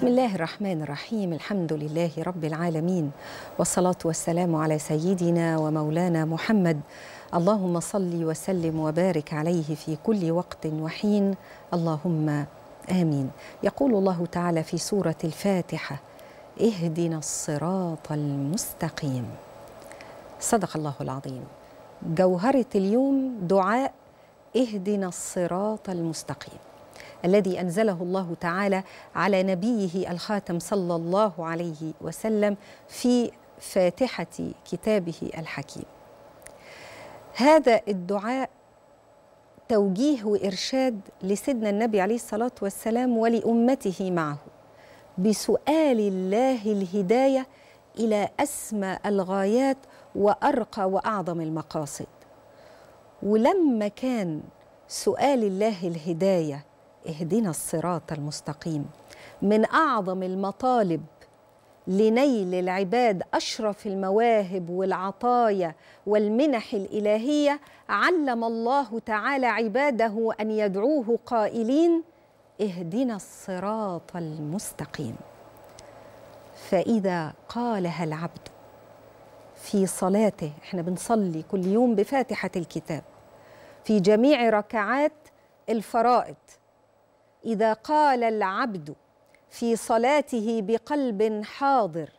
بسم الله الرحمن الرحيم الحمد لله رب العالمين والصلاة والسلام على سيدنا ومولانا محمد اللهم صل وسلم وبارك عليه في كل وقت وحين اللهم آمين يقول الله تعالى في سورة الفاتحة اهدنا الصراط المستقيم صدق الله العظيم جوهرة اليوم دعاء اهدنا الصراط المستقيم الذي أنزله الله تعالى على نبيه الخاتم صلى الله عليه وسلم في فاتحة كتابه الحكيم هذا الدعاء توجيه وإرشاد لسيدنا النبي عليه الصلاة والسلام ولأمته معه بسؤال الله الهداية إلى أسمى الغايات وأرقى وأعظم المقاصد ولما كان سؤال الله الهدايه اهدنا الصراط المستقيم من اعظم المطالب لنيل العباد اشرف المواهب والعطايا والمنح الالهيه علم الله تعالى عباده ان يدعوه قائلين اهدنا الصراط المستقيم فاذا قالها العبد في صلاته احنا بنصلي كل يوم بفاتحه الكتاب في جميع ركعات الفرائض اذا قال العبد في صلاته بقلب حاضر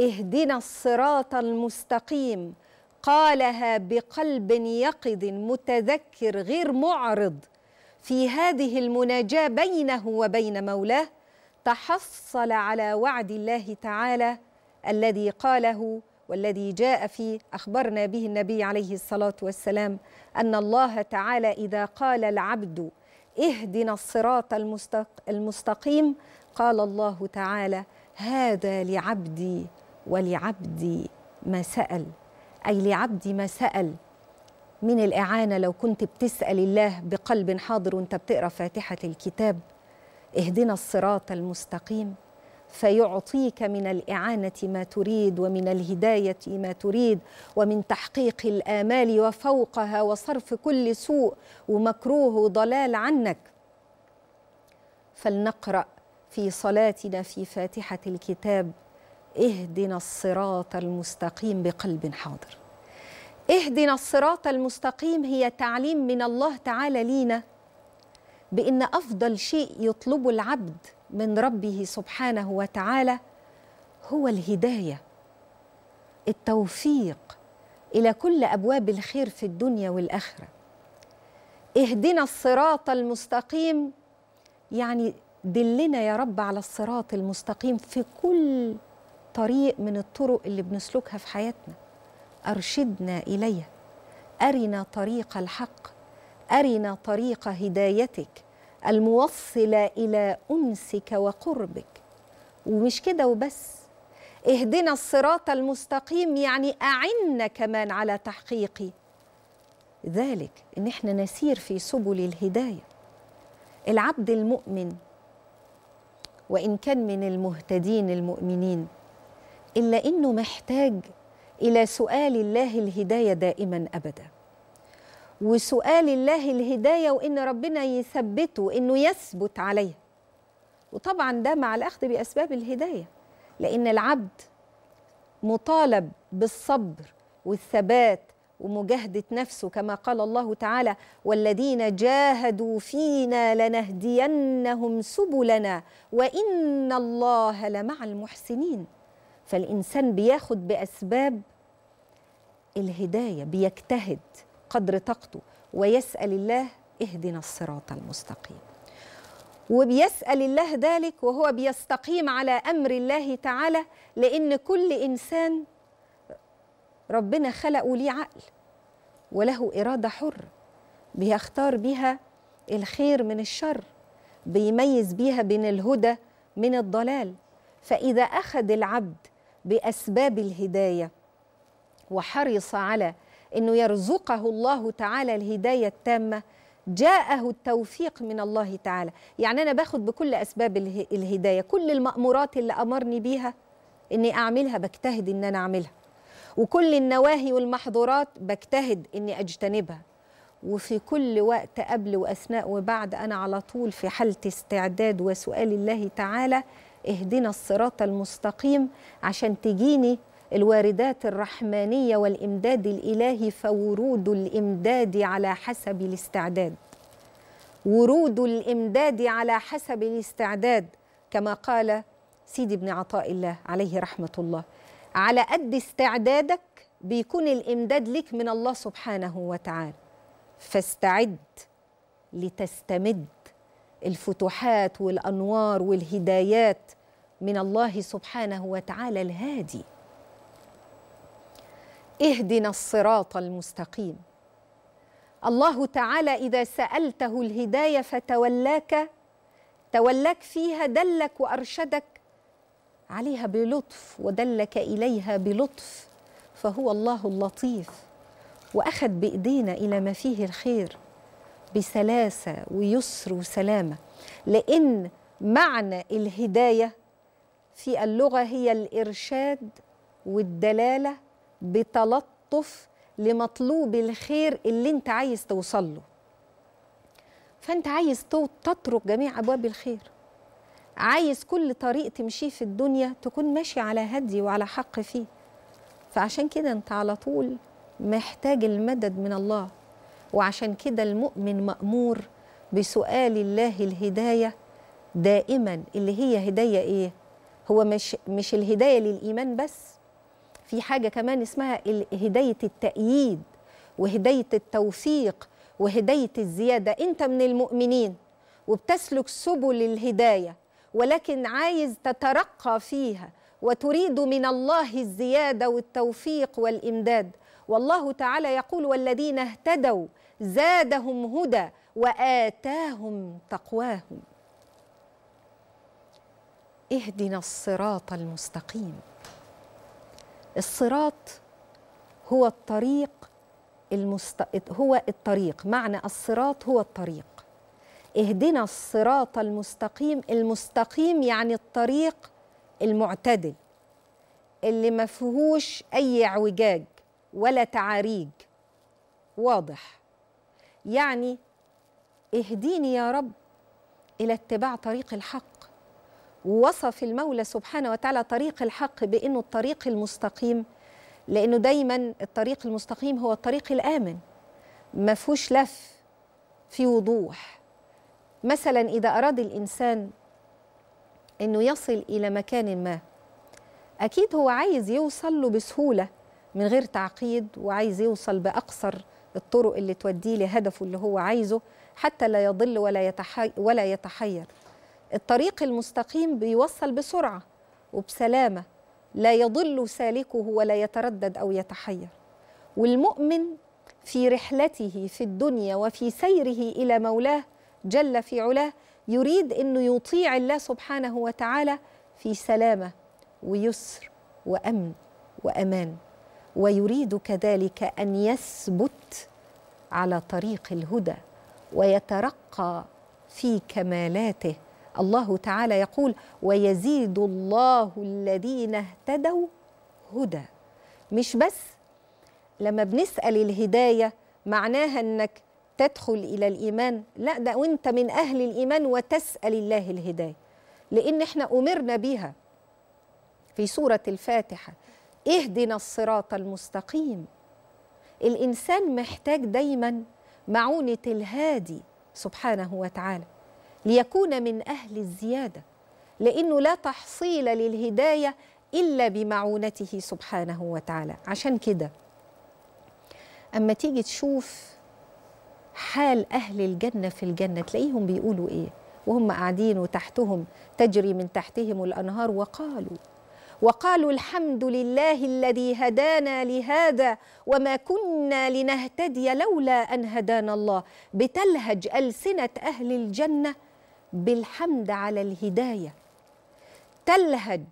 اهدنا الصراط المستقيم قالها بقلب يقظ متذكر غير معرض في هذه المناجاه بينه وبين مولاه تحصل على وعد الله تعالى الذي قاله والذي جاء في اخبرنا به النبي عليه الصلاه والسلام ان الله تعالى اذا قال العبد اهدنا الصراط المستقيم قال الله تعالى هذا لعبدي ولعبدي ما سأل أي لعبدي ما سأل من الإعانة لو كنت بتسأل الله بقلب حاضر وانت بتقرأ فاتحة الكتاب اهدنا الصراط المستقيم فيعطيك من الإعانة ما تريد ومن الهداية ما تريد ومن تحقيق الآمال وفوقها وصرف كل سوء ومكروه وضلال عنك فلنقرأ في صلاتنا في فاتحة الكتاب اهدنا الصراط المستقيم بقلب حاضر اهدنا الصراط المستقيم هي تعليم من الله تعالى لينا بإن أفضل شيء يطلبه العبد من ربه سبحانه وتعالى هو الهدايه التوفيق الى كل ابواب الخير في الدنيا والاخره اهدنا الصراط المستقيم يعني دلنا يا رب على الصراط المستقيم في كل طريق من الطرق اللي بنسلكها في حياتنا ارشدنا اليها ارنا طريق الحق ارنا طريق هدايتك الموصلة إلى أنسك وقربك ومش كده وبس اهدنا الصراط المستقيم يعني أعنا كمان على تحقيق ذلك إن احنا نسير في سبل الهداية العبد المؤمن وإن كان من المهتدين المؤمنين إلا إنه محتاج إلى سؤال الله الهداية دائما أبداً وسؤال الله الهداية وإن ربنا يثبته إنه يثبت عليه وطبعا ده مع الأخذ بأسباب الهداية لأن العبد مطالب بالصبر والثبات ومجاهدة نفسه كما قال الله تعالى والذين جاهدوا فينا لنهدينهم سبلنا وإن الله لمع المحسنين فالإنسان بياخد بأسباب الهداية بيجتهد قدر طاقته ويسأل الله اهدنا الصراط المستقيم وبيسأل الله ذلك وهو بيستقيم على أمر الله تعالى لأن كل إنسان ربنا خلقه ليه عقل وله إرادة حرة بيختار بها الخير من الشر بيميز بيها بين الهدى من الضلال فإذا أخذ العبد بأسباب الهداية وحرص على أنه يرزقه الله تعالى الهداية التامة جاءه التوفيق من الله تعالى يعني أنا باخد بكل أسباب الهداية كل المأمورات اللي أمرني بيها أني أعملها بجتهد أن أنا أعملها وكل النواهي والمحظورات بجتهد أني أجتنبها وفي كل وقت قبل وأثناء وبعد أنا على طول في حالة استعداد وسؤال الله تعالى اهدنا الصراط المستقيم عشان تجيني الواردات الرحمانية والإمداد الإلهي فورود الإمداد على حسب الاستعداد ورود الإمداد على حسب الاستعداد كما قال سيدي ابن عطاء الله عليه رحمة الله على قد استعدادك بيكون الإمداد لك من الله سبحانه وتعالى فاستعد لتستمد الفتوحات والأنوار والهدايات من الله سبحانه وتعالى الهادي اهدنا الصراط المستقيم الله تعالى اذا سالته الهدايه فتولاك تولاك فيها دلك وارشدك عليها بلطف ودلك اليها بلطف فهو الله اللطيف واخذ بايدينا الى ما فيه الخير بسلاسه ويسر وسلامه لان معنى الهدايه في اللغه هي الارشاد والدلاله بتلطف لمطلوب الخير اللي انت عايز توصل له فانت عايز تطرق جميع ابواب الخير عايز كل طريق تمشيه في الدنيا تكون ماشي على هدي وعلى حق فيه فعشان كده انت على طول محتاج المدد من الله وعشان كده المؤمن مأمور بسؤال الله الهداية دائما اللي هي هداية ايه هو مش مش الهداية للإيمان بس في حاجه كمان اسمها هدايه التأييد وهدايه التوفيق وهدايه الزياده انت من المؤمنين وبتسلك سبل الهدايه ولكن عايز تترقى فيها وتريد من الله الزياده والتوفيق والامداد والله تعالى يقول والذين اهتدوا زادهم هدى واتاهم تقواهم اهدنا الصراط المستقيم الصراط هو الطريق المست... هو الطريق معنى الصراط هو الطريق اهدنا الصراط المستقيم المستقيم يعني الطريق المعتدل اللي ما فيهوش اي اعوجاج ولا تعاريج واضح يعني اهديني يا رب الى اتباع طريق الحق وصف المولى سبحانه وتعالى طريق الحق بانه الطريق المستقيم لانه دايما الطريق المستقيم هو الطريق الامن ما فيهوش لف في وضوح مثلا اذا اراد الانسان انه يصل الى مكان ما اكيد هو عايز يوصل له بسهوله من غير تعقيد وعايز يوصل باقصر الطرق اللي توديه لهدفه اللي هو عايزه حتى لا يضل ولا يتحير الطريق المستقيم بيوصل بسرعة وبسلامة لا يضل سالكه ولا يتردد أو يتحير والمؤمن في رحلته في الدنيا وفي سيره إلى مولاه جل في علاه يريد أنه يطيع الله سبحانه وتعالى في سلامة ويسر وأمن وأمان ويريد كذلك أن يثبت على طريق الهدى ويترقى في كمالاته الله تعالى يقول ويزيد الله الذين اهتدوا هدى مش بس لما بنسأل الهداية معناها أنك تدخل إلى الإيمان لا ده وانت من أهل الإيمان وتسأل الله الهداية لأن احنا أمرنا بيها في سورة الفاتحة اهدنا الصراط المستقيم الإنسان محتاج دايما معونة الهادي سبحانه وتعالى ليكون من أهل الزيادة لأنه لا تحصيل للهداية إلا بمعونته سبحانه وتعالى عشان كده أما تيجي تشوف حال أهل الجنة في الجنة تلاقيهم بيقولوا إيه وهم قاعدين وتحتهم تجري من تحتهم الأنهار وقالوا وقالوا الحمد لله الذي هدانا لهذا وما كنا لنهتدي لولا أن هدانا الله بتلهج ألسنة أهل الجنة بالحمد على الهدايه تلهج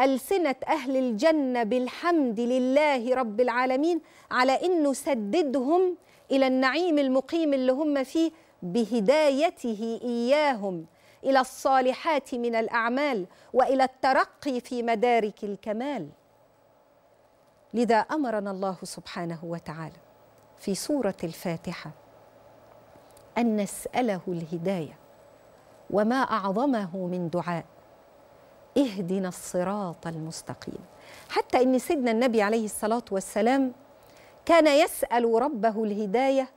ألسنة أهل الجنة بالحمد لله رب العالمين على إنه سددهم إلى النعيم المقيم اللي هم فيه بهدايته إياهم إلى الصالحات من الأعمال وإلى الترقي في مدارك الكمال لذا أمرنا الله سبحانه وتعالى في سورة الفاتحة أن نسأله الهداية وما أعظمه من دعاء اهدنا الصراط المستقيم حتى ان سيدنا النبي عليه الصلاه والسلام كان يسال ربه الهدايه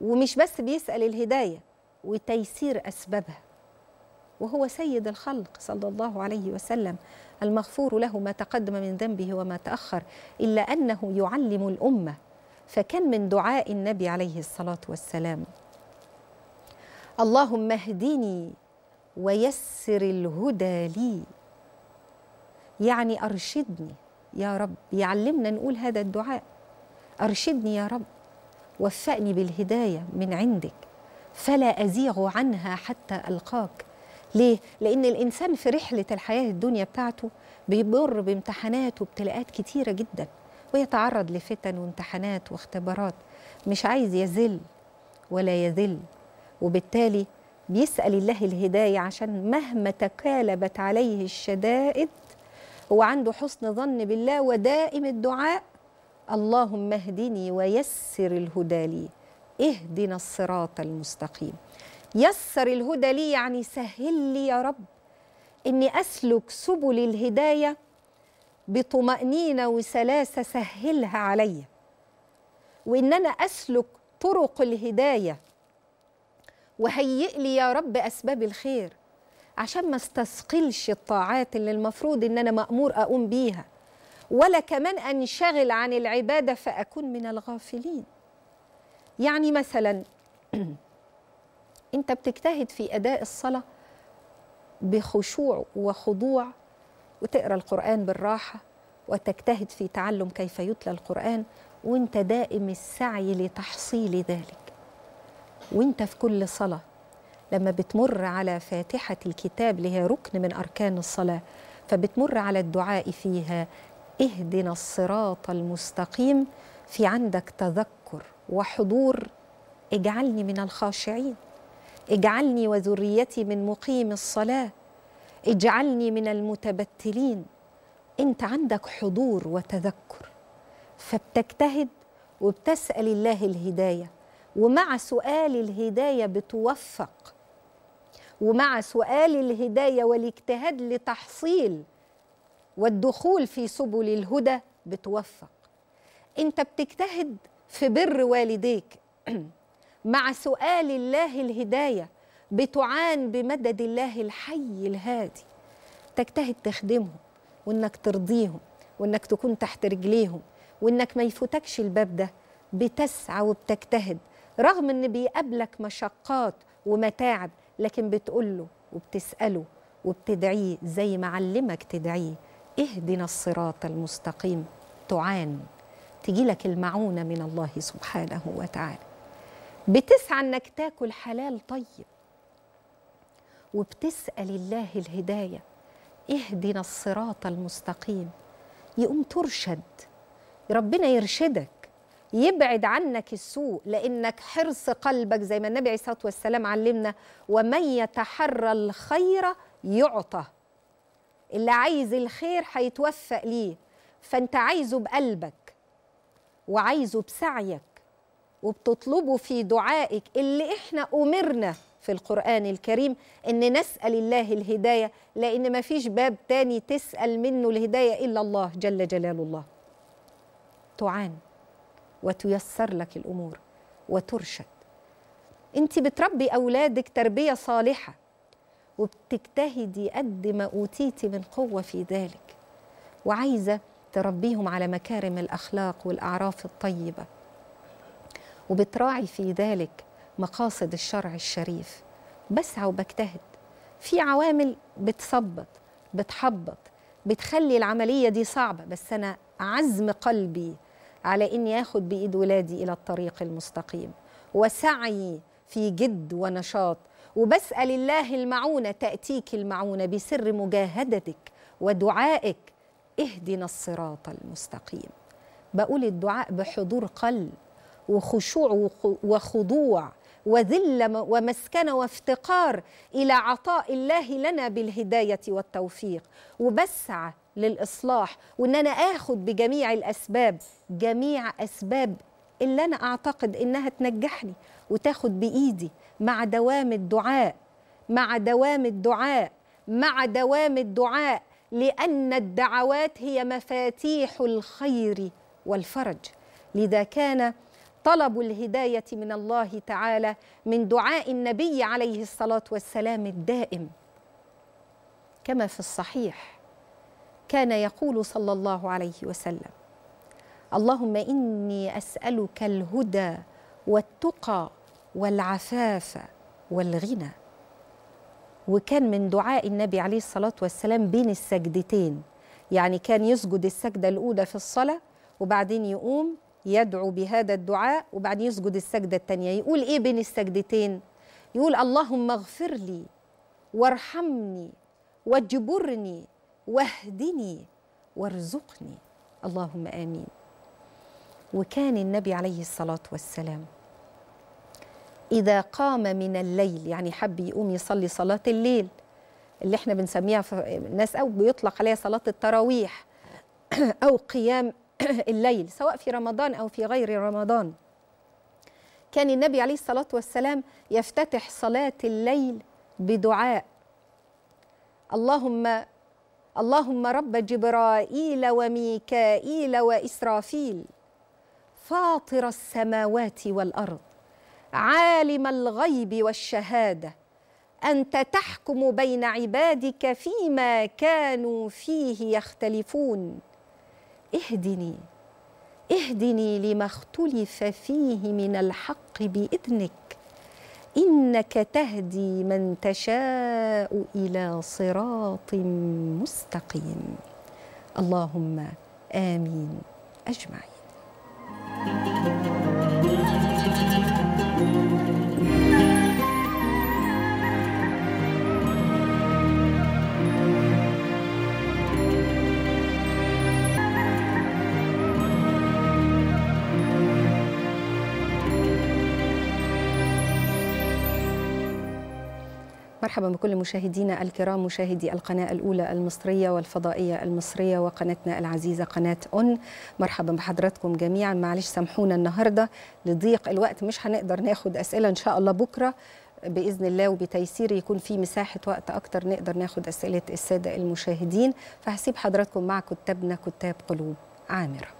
ومش بس بيسال الهدايه وتيسير اسبابها وهو سيد الخلق صلى الله عليه وسلم المغفور له ما تقدم من ذنبه وما تاخر الا انه يعلم الامه فكان من دعاء النبي عليه الصلاه والسلام اللهم اهدني ويسر الهدى لي يعني أرشدني يا رب يعلمنا نقول هذا الدعاء أرشدني يا رب وفقني بالهداية من عندك فلا أزيغ عنها حتى ألقاك ليه؟ لأن الإنسان في رحلة الحياة الدنيا بتاعته بيمر بامتحانات وابتلاءات كتيرة جدا ويتعرض لفتن وامتحانات واختبارات مش عايز يذل ولا يذل وبالتالي بيسأل الله الهداية عشان مهما تكالبت عليه الشدائد هو عنده حسن ظن بالله ودائم الدعاء اللهم اهدني ويسر الهدى لي اهدنا الصراط المستقيم يسر الهدى لي يعني سهل لي يا رب اني اسلك سبل الهدايه بطمانينه وسلاسه سهلها عليا وان انا اسلك طرق الهدايه وهيئ لي يا رب أسباب الخير عشان ما استثقلش الطاعات اللي المفروض إن أنا مأمور أقوم بيها ولا كمان أنشغل عن العبادة فأكون من الغافلين يعني مثلا أنت بتجتهد في أداء الصلاة بخشوع وخضوع وتقرأ القرآن بالراحة وتجتهد في تعلم كيف يتلى القرآن وانت دائم السعي لتحصيل ذلك وانت في كل صلاة لما بتمر على فاتحة الكتاب اللي هي ركن من أركان الصلاة فبتمر على الدعاء فيها اهدنا الصراط المستقيم في عندك تذكر وحضور اجعلني من الخاشعين اجعلني وذريتي من مقيم الصلاة اجعلني من المتبتلين انت عندك حضور وتذكر فبتجتهد وبتسأل الله الهداية ومع سؤال الهداية بتوفق ومع سؤال الهداية والاجتهاد لتحصيل والدخول في سبل الهدى بتوفق انت بتجتهد في بر والديك مع سؤال الله الهداية بتعان بمدد الله الحي الهادي تجتهد تخدمهم وانك ترضيهم وانك تكون تحت رجليهم وانك ما يفوتكش الباب ده بتسعى وبتجتهد رغم ان بيقابلك مشقات ومتاعب لكن بتقوله وبتساله وبتدعيه زي ما علمك تدعيه اهدنا الصراط المستقيم تعان تجيلك المعونه من الله سبحانه وتعالى بتسعى انك تاكل حلال طيب وبتسال الله الهدايه اهدنا الصراط المستقيم يقوم ترشد ربنا يرشدك يبعد عنك السوء لانك حرص قلبك زي ما النبي عليه الصلاه والسلام علمنا ومن يتحرى الخير يعطى اللي عايز الخير هيتوفق ليه فانت عايزه بقلبك وعايزه بسعيك وبتطلبه في دعائك اللي احنا امرنا في القرآن الكريم أن نسأل الله الهداية لأن ما فيش باب تاني تسأل منه الهداية إلا الله جل جلال الله تعان وتيسر لك الامور وترشد انت بتربي اولادك تربيه صالحه وبتجتهدي قد ما اوتيتي من قوه في ذلك وعايزه تربيهم على مكارم الاخلاق والاعراف الطيبه وبتراعي في ذلك مقاصد الشرع الشريف بسعى وبجتهد في عوامل بتثبط بتحبط بتخلي العمليه دي صعبه بس انا عزم قلبي على اني اخد بايد ولادي الى الطريق المستقيم وسعي في جد ونشاط وبسال الله المعونه تاتيك المعونه بسر مجاهدتك ودعائك اهدنا الصراط المستقيم بقول الدعاء بحضور قلب وخشوع وخضوع وذل ومسكنه وافتقار الى عطاء الله لنا بالهدايه والتوفيق وبسعى للاصلاح وان انا اخد بجميع الاسباب جميع اسباب اللي انا اعتقد انها تنجحني وتاخد بايدي مع دوام الدعاء مع دوام الدعاء مع دوام الدعاء لان الدعوات هي مفاتيح الخير والفرج لذا كان طلب الهدايه من الله تعالى من دعاء النبي عليه الصلاه والسلام الدائم كما في الصحيح كان يقول صلى الله عليه وسلم اللهم اني اسالك الهدى والتقى والعفاف والغنى وكان من دعاء النبي عليه الصلاه والسلام بين السجدتين يعني كان يسجد السجده الاولى في الصلاه وبعدين يقوم يدعو بهذا الدعاء وبعدين يسجد السجده الثانيه يقول ايه بين السجدتين يقول اللهم اغفر لي وارحمني واجبرني واهدني وارزقني اللهم امين وكان النبي عليه الصلاه والسلام اذا قام من الليل يعني حب يقوم يصلي صلاه الليل اللي احنا بنسميها الناس او بيطلق عليها صلاه التراويح او قيام الليل سواء في رمضان او في غير رمضان كان النبي عليه الصلاه والسلام يفتتح صلاه الليل بدعاء اللهم اللهم رب جبرائيل وميكائيل وإسرافيل فاطر السماوات والأرض عالم الغيب والشهادة أنت تحكم بين عبادك فيما كانوا فيه يختلفون اهدني اهدني لما اختلف فيه من الحق بإذنك إنك تهدي من تشاء إلى صراط مستقيم اللهم آمين أجمعين مرحبا بكل مشاهدينا الكرام مشاهدي القناة الأولى المصرية والفضائية المصرية وقناتنا العزيزة قناة أون مرحبا بحضراتكم جميعا معلش سامحونا النهاردة لضيق الوقت مش هنقدر ناخد أسئلة إن شاء الله بكرة باذن الله وبتيسير يكون في مساحه وقت اكتر نقدر ناخد اسئله الساده المشاهدين فهسيب حضراتكم مع كتابنا كتاب قلوب عامره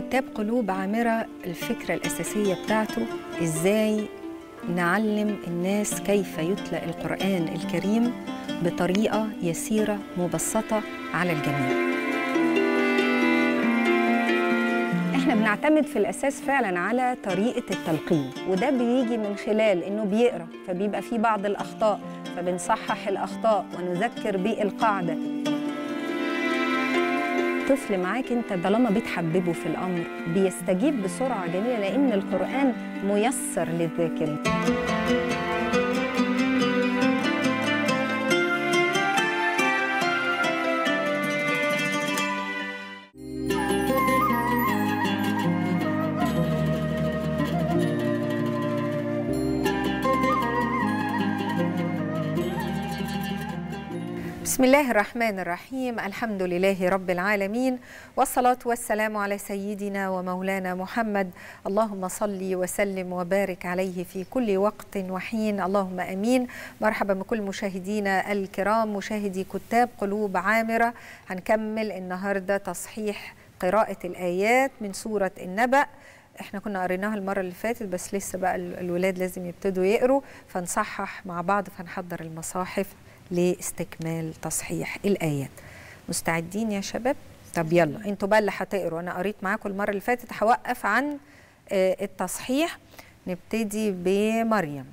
كتاب قلوب عامرة الفكرة الأساسية بتاعته إزاي نعلم الناس كيف يتلى القرآن الكريم بطريقة يسيرة مبسطة على الجميع احنا بنعتمد في الاساس فعلا على طريقه التلقين وده بيجي من خلال انه بيقرا فبيبقى فيه بعض الاخطاء فبنصحح الاخطاء ونذكر بالقاعده الطفل معاك انت طالما بتحببه في الامر بيستجيب بسرعه جميله لان القران ميسر للذاكره بسم الله الرحمن الرحيم الحمد لله رب العالمين والصلاة والسلام على سيدنا ومولانا محمد اللهم صل وسلم وبارك عليه في كل وقت وحين اللهم أمين مرحبا بكل مشاهدينا الكرام مشاهدي كتاب قلوب عامرة هنكمل النهاردة تصحيح قراءة الآيات من سورة النبأ احنا كنا قريناها المره اللي فاتت بس لسه بقى الولاد لازم يبتدوا يقروا فنصحح مع بعض فنحضر المصاحف لاستكمال تصحيح الآيات مستعدين يا شباب؟ طب يلا انتوا بقى اللي هتقروا انا قريت معاكم المره اللي فاتت هوقف عن آه، التصحيح نبتدي بمريم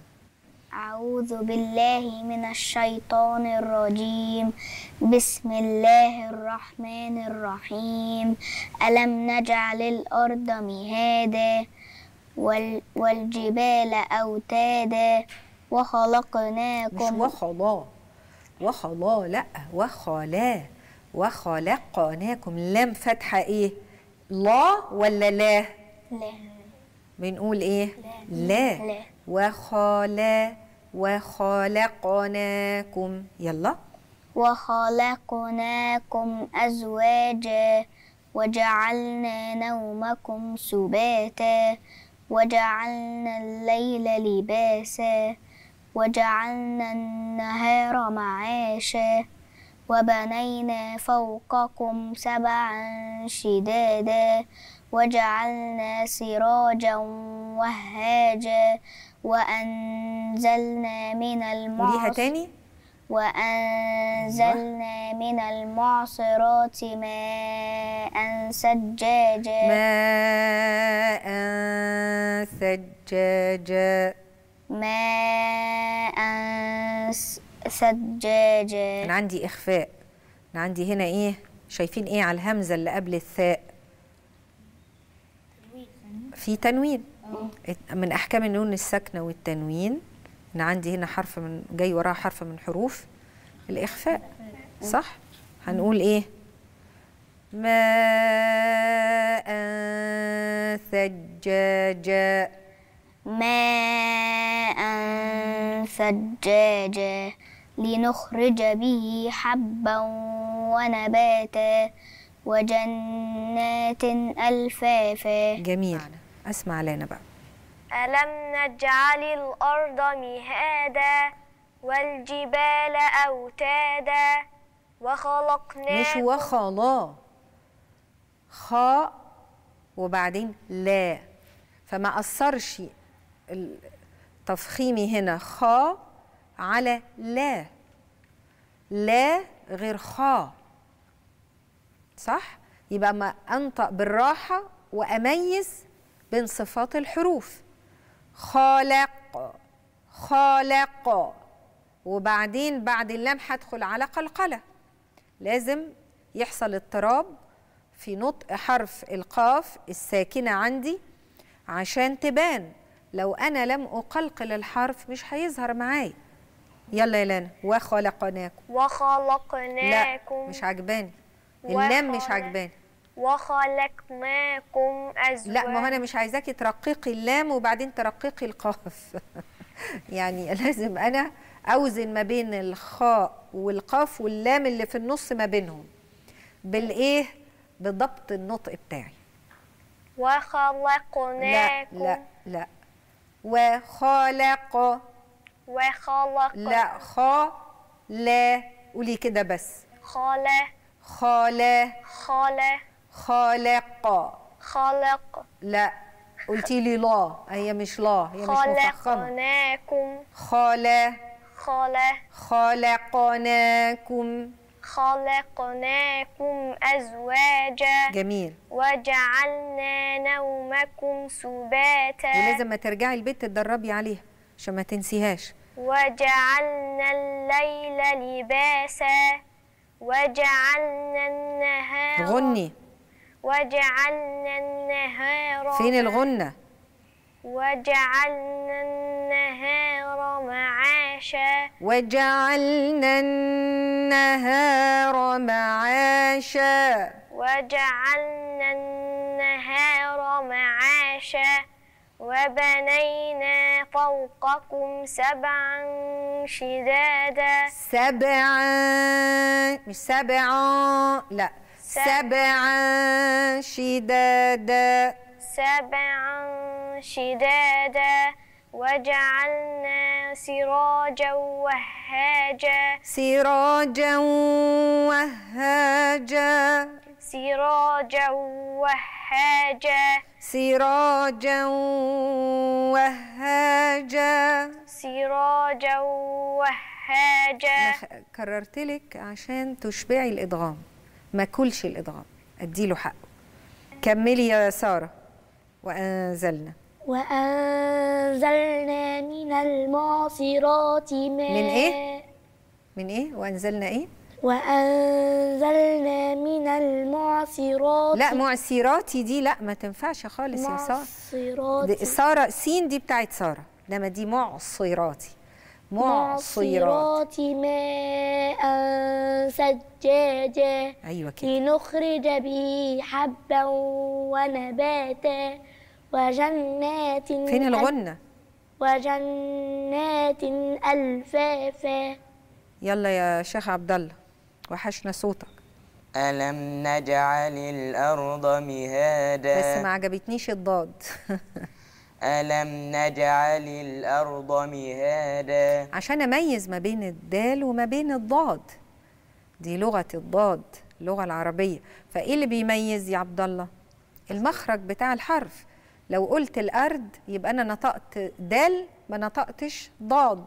أعوذ بالله من الشيطان الرجيم بسم الله الرحمن الرحيم ألم نجعل الأرض مهادا والجبال أوتادا وخلقناكم مش وخلا وخلا لا وخلا وخلقناكم لام فاتحه ايه لا ولا لا لا بنقول ايه لا, لا. لا. وخلا وخلقناكم يلا وخلقناكم أزواجا وجعلنا نومكم سباتا وجعلنا الليل لباسا وجعلنا النهار معاشا وبنينا فوقكم سبعا شدادا وجعلنا سراجا وهاجا وأنزلنا من المعصر تاني وأنزلنا من المعصرات ماء سجاجا ماء سجاجا ماء سجاجة أنا عندي إخفاء أنا عندي هنا إيه شايفين إيه على الهمزة اللي قبل الثاء في تنوين اه. من أحكام النون الساكنة والتنوين أنا عندي هنا حرف من جاي وراها حرف من حروف الإخفاء صح هنقول إيه ماء ثجاجا ماء ثجاجا لنخرج به حبا ونباتا وجنات ألفافا جميل أسمع لنا بقى ألم نجعل الأرض مهادا والجبال أوتادا وخلقنا مش وخلا خاء وبعدين لا فما أثرش تفخيمي هنا خا على لا لا غير خا صح يبقى ما انطق بالراحه واميز بين صفات الحروف خالق خالق وبعدين بعد اللام هدخل على قلقله لازم يحصل اضطراب في نطق حرف القاف الساكنه عندي عشان تبان لو أنا لم أقلقل الحرف مش هيظهر معايا يلا يا لانا وخلقناكم وخلقناكم لا مش عجباني اللام مش عجباني وخلقناكم ازواج لا ما هو أنا مش عايزاكي ترققي اللام وبعدين ترققي القاف يعني لازم أنا أوزن ما بين الخاء والقاف واللام اللي في النص ما بينهم بالإيه؟ بضبط النطق بتاعي وخلقناكم لا لا لا وخالق وخالق لا خ لا قولي كده بس خالة خالة خالة خالق خالق لا قلتي لي لا هي مش لا هي مش خالقناكم خالة خالة خالق خلقناكم أزواجا جميل وجعلنا نومكم سباتا ولازم ما ترجعي البيت تتدربي عليها عشان ما تنسيهاش وجعلنا الليل لباسا وجعلنا النهار غني وجعلنا النهار فين الغنة وجعلنا النهار معاشا وجعلنا النهار معاشا وجعلنا النهار معاشا وبنينا فوقكم سبعا شدادا سبعا مش سبعا لا سبعا شدادا سبعا شدادا وجعلنا سراجا وهاجا سراجا وهاجا سراجا وهاجا سراجا وهاجا سراجا وهاجا كررت لك عشان تشبعي الادغام ما كلش الادغام اديله حقه كملي يا ساره وانزلنا وأنزلنا من المعصرات ماء من إيه؟ من إيه؟ وأنزلنا إيه؟ وأنزلنا من المعصرات لا معصراتي دي لا ما تنفعش خالص يا سارة معصراتي سارة سين دي بتاعت سارة لما دي معصراتي معصرات ماء سجاجا أيوة كده لنخرج به حبا ونباتا وجنات فين الغنة؟ وجنات ألفافا يلا يا شيخ عبد الله وحشنا صوتك ألم نجعل الأرض مهادا بس ما عجبتنيش الضاد ألم نجعل الأرض مهادا عشان أميز ما بين الدال وما بين الضاد دي لغة الضاد اللغة العربية فإيه اللي بيميز يا عبد الله؟ المخرج بتاع الحرف لو قلت الأرض يبقى أنا نطقت دال ما نطقتش ضاد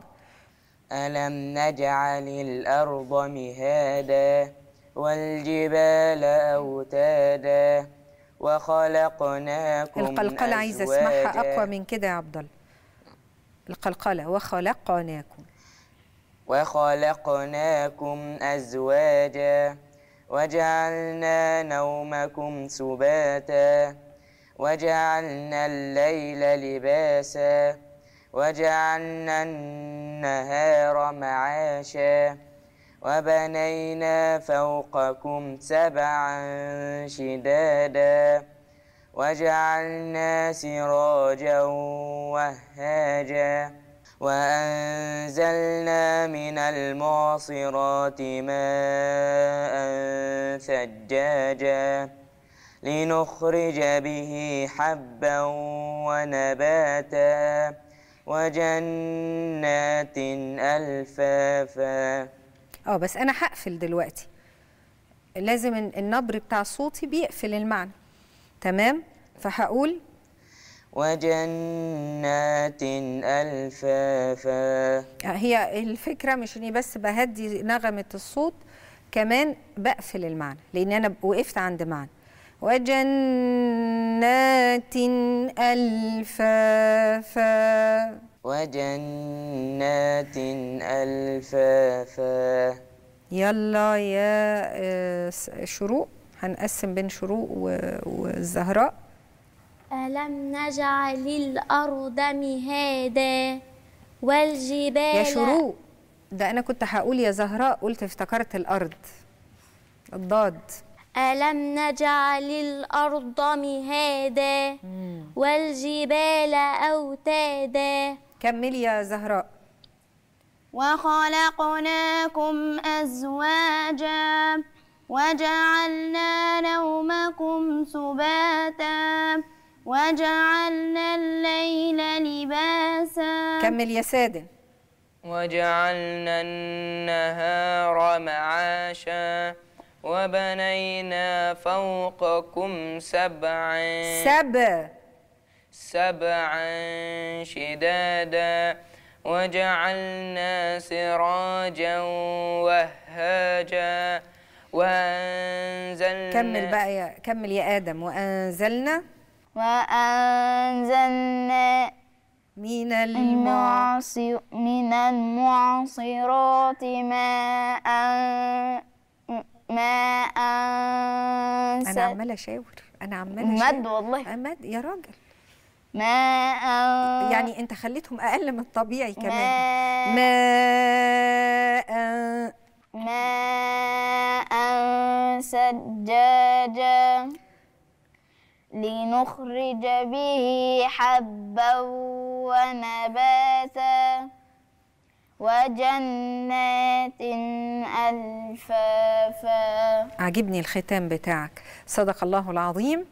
ألم نجعل الأرض مهادا والجبال أوتادا وخلقناكم القلقلة عايزة أسمعها أقوى من كده يا عبد الله القلقلة وخلقناكم وخلقناكم أزواجا وجعلنا نومكم سباتا وجعلنا الليل لباسا وجعلنا النهار معاشا وبنينا فوقكم سبعا شدادا وجعلنا سراجا وهاجا وأنزلنا من المعصرات ماء ثجاجا لنخرج به حبا ونباتا وجنات ألفافا اه بس أنا هقفل دلوقتي لازم النبر بتاع صوتي بيقفل المعنى تمام فهقول وجنات ألفافا آه، هي الفكرة مش إني بس بهدي نغمة الصوت كمان بقفل المعنى لأن أنا وقفت عند معنى وجنات ألفافا وجنات ألفافا يلا يا آه، شروق هنقسم بين شروق والزهراء ألم نجعل الأرض مهادا والجبال يا شروق ده أنا كنت هقول يا زهراء قلت افتكرت الأرض الضاد ألم نجعل الأرض مهادا والجبال أوتادا كملي يا زهراء وخلقناكم أزواجا وجعلنا نومكم سباتا وجعلنا الليل لباسا كمل يا سادة وجعلنا النهار معاشا وبنينا فوقكم سبعا سبع سبعا شدادا وجعلنا سراجا وهاجا وأنزلنا كمل بقى يا كمل يا آدم وأنزلنا وأنزلنا من المعصر من المعصرات ماء ما أنسى أنا عمالة أشاور أنا عمالة مد والله مد يا راجل ما يعني أنت خليتهم أقل من الطبيعي كمان ما ما, ما أنسى الدجاجة لنخرج به حبا ونباتا وجنات ألفافا عجبني الختام بتاعك صدق الله العظيم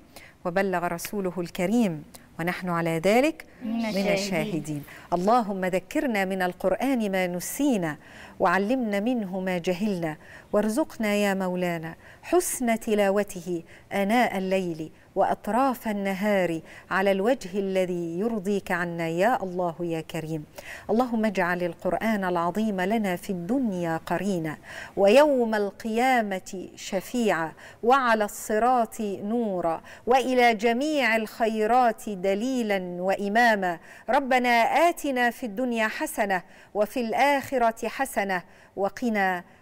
وبلغ رسوله الكريم ونحن على ذلك من الشاهدين, اللهم ذكرنا من القرآن ما نسينا وعلمنا منه ما جهلنا وارزقنا يا مولانا حسن تلاوته آناء الليل وأطراف النهار على الوجه الذي يرضيك عنا يا الله يا كريم اللهم اجعل القرآن العظيم لنا في الدنيا قرينا ويوم القيامة شفيعا وعلى الصراط نورا وإلى جميع الخيرات دليلا وإماما ربنا آتنا في الدنيا حسنة وفي الآخرة حسنة وقنا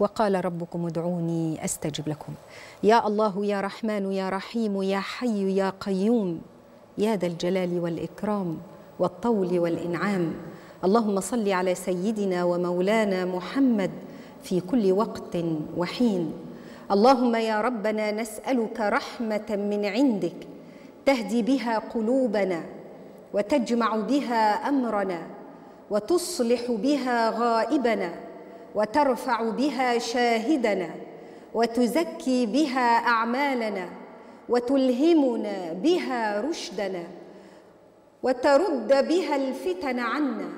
وقال ربكم ادعوني استجب لكم يا الله يا رحمن يا رحيم يا حي يا قيوم يا ذا الجلال والاكرام والطول والانعام اللهم صل على سيدنا ومولانا محمد في كل وقت وحين اللهم يا ربنا نسالك رحمه من عندك تهدي بها قلوبنا وتجمع بها امرنا وتصلح بها غائبنا وترفع بها شاهدنا وتزكي بها اعمالنا وتلهمنا بها رشدنا وترد بها الفتن عنا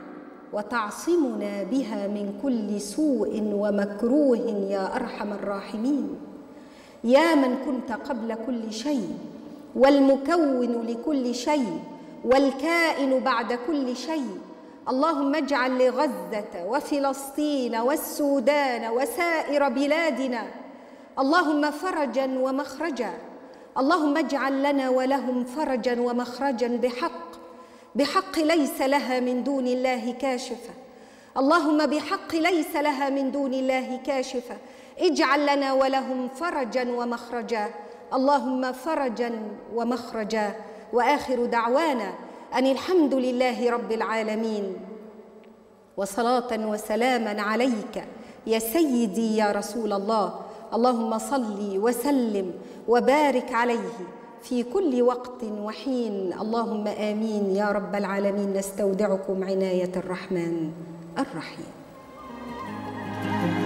وتعصمنا بها من كل سوء ومكروه يا ارحم الراحمين يا من كنت قبل كل شيء والمكون لكل شيء والكائن بعد كل شيء اللهم اجعل لغزة وفلسطين والسودان وسائر بلادنا اللهم فرجا ومخرجا اللهم اجعل لنا ولهم فرجا ومخرجا بحق بحق ليس لها من دون الله كاشفه اللهم بحق ليس لها من دون الله كاشفه اجعل لنا ولهم فرجا ومخرجا اللهم فرجا ومخرجا واخر دعوانا أن الحمد لله رب العالمين وصلاة وسلاما عليك يا سيدي يا رسول الله اللهم صل وسلم وبارك عليه في كل وقت وحين اللهم آمين يا رب العالمين نستودعكم عناية الرحمن الرحيم